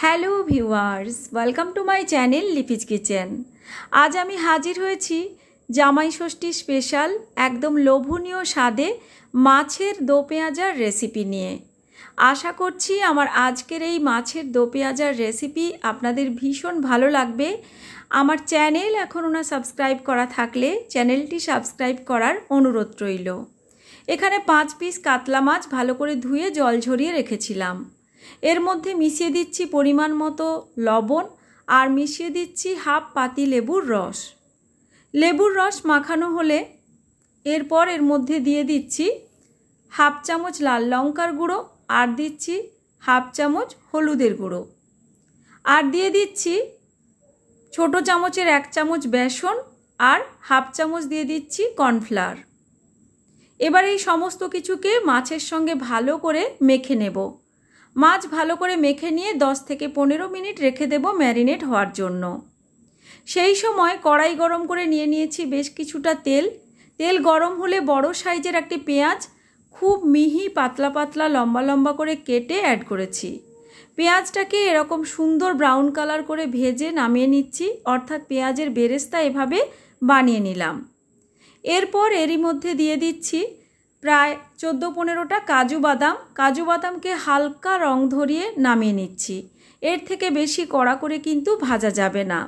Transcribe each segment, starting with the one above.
hello viewers welcome to my channel Lipi's kitchen আজ আমি হাজির হয়েছি জামাই ষষ্ঠী স্পেশাল একদম লোভনীয় স্বাদে মাছের দো পেঁয়াজার রেসিপি নিয়ে আশা করছি আমার আজকের এই মাছের দো পেঁয়াজার রেসিপি আপনাদের ভীষণ ভালো লাগবে আমার চ্যানেল এখনও না সাবস্ক্রাইব করা থাকলে চ্যানেলটি সাবস্ক্রাইব করার অনুরোধ রইল এখানে পাঁচ পিস কাতলা মাছ ভালো করে ধুয়ে জল ঝরিয়ে রেখেছিলাম এর মধ্যে মিশিয়ে দিচ্ছি পরিমাণ মতো লবণ আর মিশিয়ে দিচ্ছি হাফ পাতি লেবুর রস লেবুর রস মাখানো হলে এরপর এর মধ্যে দিয়ে দিচ্ছি হাফ চামচ লাল লঙ্কার গুঁড়ো আর দিচ্ছি হাফ চামচ হলুদের গুঁড়ো আর দিয়ে দিচ্ছি ছোট চামচের এক চামচ বেসন আর হাফ চামচ দিয়ে দিচ্ছি কর্নফ্লাওয়ার এবার এই সমস্ত কিছুকে মাছের সঙ্গে ভালো করে মেখে নেবো মাছ ভালো করে মেখে নিয়ে দশ থেকে পনেরো মিনিট রেখে দেব ম্যারিনেট হওয়ার জন্য সেই সময় কড়াই গরম করে নিয়ে নিয়েছি বেশ কিছুটা তেল তেল গরম হলে বড় সাইজের একটি পেঁয়াজ খুব মিহি পাতলা পাতলা লম্বা লম্বা করে কেটে অ্যাড করেছি পেঁয়াজটাকে এরকম সুন্দর ব্রাউন কালার করে ভেজে নামিয়ে নিচ্ছি অর্থাৎ পেঁয়াজের বেরেস্তা এভাবে বানিয়ে নিলাম এরপর এরই মধ্যে দিয়ে দিচ্ছি প্রায় চোদ্দো পনেরোটা কাজু বাদাম কাজু বাদামকে হালকা রং ধরিয়ে নামিয়ে নিচ্ছি এর থেকে বেশি কড়া করে কিন্তু ভাজা যাবে না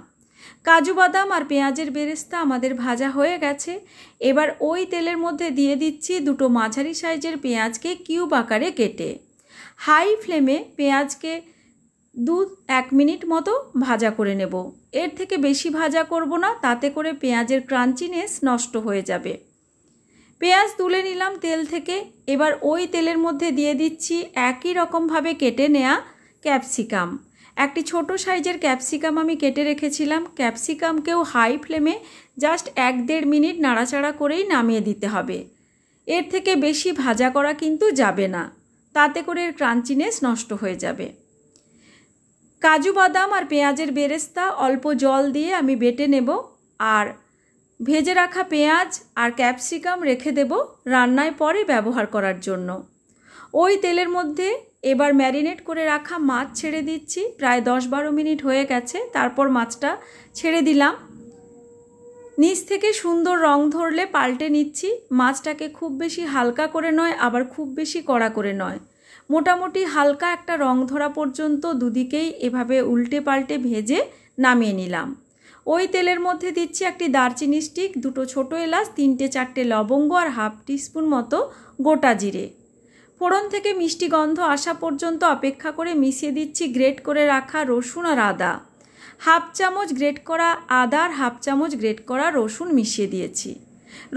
কাজু বাদাম আর পেঁয়াজের বেরেস্তা আমাদের ভাজা হয়ে গেছে এবার ওই তেলের মধ্যে দিয়ে দিচ্ছি দুটো মাঝারি সাইজের পেঁয়াজকে কিউব আকারে কেটে হাই ফ্লেমে পেঁয়াজকে দু এক মিনিট মতো ভাজা করে নেব এর থেকে বেশি ভাজা করব না তাতে করে পেঁয়াজের ক্রাঞ্চিনেস নষ্ট হয়ে যাবে পেঁয়াজ তুলে নিলাম তেল থেকে এবার ওই তেলের মধ্যে দিয়ে দিচ্ছি একই রকমভাবে কেটে নেয়া ক্যাপসিকাম একটি ছোট সাইজের ক্যাপসিকাম আমি কেটে রেখেছিলাম ক্যাপসিকামকেও হাই ফ্লেমে জাস্ট এক দেড় মিনিট নাড়াচাড়া করেই নামিয়ে দিতে হবে এর থেকে বেশি ভাজা করা কিন্তু যাবে না তাতে করে এর ক্রাঞ্চিনেস নষ্ট হয়ে যাবে কাজু বাদাম আর পেঁয়াজের বেরেস্তা অল্প জল দিয়ে আমি বেটে নেব আর ভেজে রাখা পেঁয়াজ আর ক্যাপসিকাম রেখে দেব রান্নায় পরে ব্যবহার করার জন্য ওই তেলের মধ্যে এবার ম্যারিনেট করে রাখা মাছ ছেড়ে দিচ্ছি প্রায় দশ বারো মিনিট হয়ে গেছে তারপর মাছটা ছেড়ে দিলাম নিচ থেকে সুন্দর রং ধরলে পাল্টে নিচ্ছি মাছটাকে খুব বেশি হালকা করে নয় আবার খুব বেশি কড়া করে নয় মোটামুটি হালকা একটা রং ধরা পর্যন্ত দুদিকেই এভাবে উল্টে পাল্টে ভেজে নামিয়ে নিলাম ওই তেলের মধ্যে দিচ্ছি একটি দারচিনি স্টিক দুটো ছোট এলাচ তিনটে চারটে লবঙ্গ আর হাফ টিস্পুন মতো গোটা জিরে ফোড়ন থেকে মিষ্টি গন্ধ আসা পর্যন্ত অপেক্ষা করে মিশিয়ে দিচ্ছি গ্রেট করে রাখা রসুন আর আদা হাফ চামচ গ্রেট করা আদা আর হাফ চামচ গ্রেট করা রসুন মিশিয়ে দিয়েছি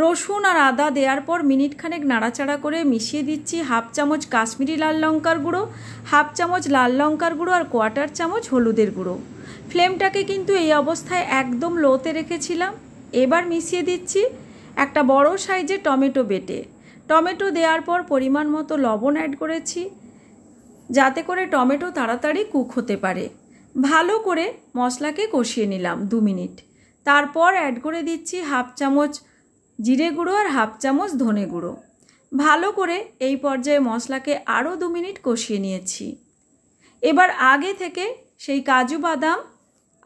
রসুন আর আদা দেওয়ার পর মিনিটখানেক নাড়াচাড়া করে মিশিয়ে দিচ্ছি হাফ চামচ কাশ্মীরি লাল লঙ্কার গুঁড়ো হাফ চামচ লাল লঙ্কার গুঁড়ো আর কোয়াটার চামচ হলুদের গুঁড়ো ফ্লেমটাকে কিন্তু এই অবস্থায় একদম লোতে রেখেছিলাম এবার মিশিয়ে দিচ্ছি একটা বড় সাইজে টমেটো বেটে টমেটো দেওয়ার পর পরিমাণ মতো লবণ অ্যাড করেছি যাতে করে টমেটো তাড়াতাড়ি কুক হতে পারে ভালো করে মশলাকে কষিয়ে নিলাম দু মিনিট তারপর অ্যাড করে দিচ্ছি হাফ চামচ জিরে গুঁড়ো আর হাফ চামচ ধনে গুঁড়ো ভালো করে এই পর্যায়ে মশলাকে আরও দু মিনিট কষিয়ে নিয়েছি এবার আগে থেকে সেই কাজু বাদাম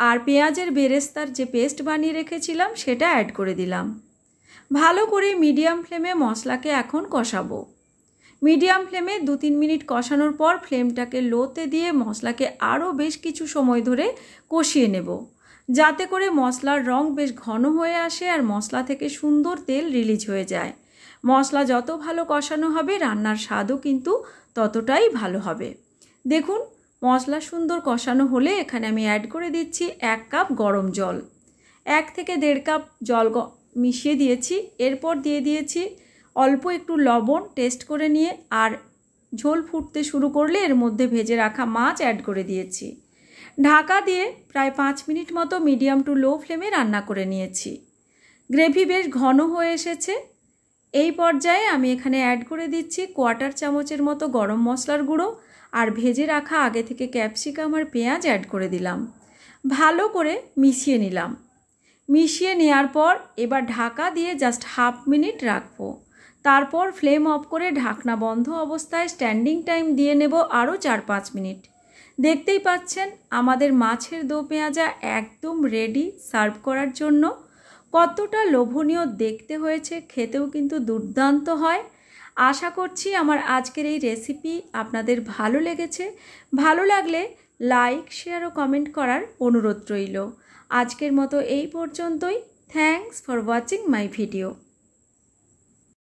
আর পেঁয়াজের বেরেস্তার যে পেস্ট বানিয়ে রেখেছিলাম সেটা অ্যাড করে দিলাম ভালো করে মিডিয়াম ফ্লেমে মশলাকে এখন কষাবো মিডিয়াম ফ্লেমে দু তিন মিনিট কষানোর পর ফ্লেমটাকে লোতে দিয়ে মশলাকে আরও বেশ কিছু সময় ধরে কষিয়ে নেব যাতে করে মশলার রং বেশ ঘন হয়ে আসে আর মশলা থেকে সুন্দর তেল রিলিজ হয়ে যায় মশলা যত ভালো কষানো হবে রান্নার স্বাদও কিন্তু ততটাই ভালো হবে দেখুন মশলা সুন্দর কষানো হলে এখানে আমি অ্যাড করে দিচ্ছি এক কাপ গরম জল এক থেকে দেড় কাপ জল মিশিয়ে দিয়েছি এরপর দিয়ে দিয়েছি অল্প একটু লবণ টেস্ট করে নিয়ে আর ঝোল ফুটতে শুরু করলে এর মধ্যে ভেজে রাখা মাছ অ্যাড করে দিয়েছি ঢাকা দিয়ে প্রায় পাঁচ মিনিট মতো মিডিয়াম টু লো ফ্লেমে রান্না করে নিয়েছি গ্রেভি বেশ ঘন হয়ে এসেছে এই পর্যায়ে আমি এখানে অ্যাড করে দিচ্ছি কোয়ার্টার চামচের মতো গরম মশলার গুঁড়ো আর ভেজে রাখা আগে থেকে ক্যাপসিকাম আর পেঁয়াজ অ্যাড করে দিলাম ভালো করে মিশিয়ে নিলাম মিশিয়ে নেওয়ার পর এবার ঢাকা দিয়ে জাস্ট হাফ মিনিট রাখবো তারপর ফ্লেম অফ করে ঢাকনা বন্ধ অবস্থায় স্ট্যান্ডিং টাইম দিয়ে নেব আরও চার পাঁচ মিনিট দেখতেই পাচ্ছেন আমাদের মাছের দো পেঁয়াজা একদম রেডি সার্ভ করার জন্য কতটা লোভনীয় দেখতে হয়েছে খেতেও কিন্তু দুর্দান্ত হয় আশা করছি আমার আজকের এই রেসিপি আপনাদের ভালো লেগেছে ভালো লাগলে লাইক শেয়ার ও কমেন্ট করার অনুরোধ রইল আজকের মতো এই পর্যন্তই thanks for watching my video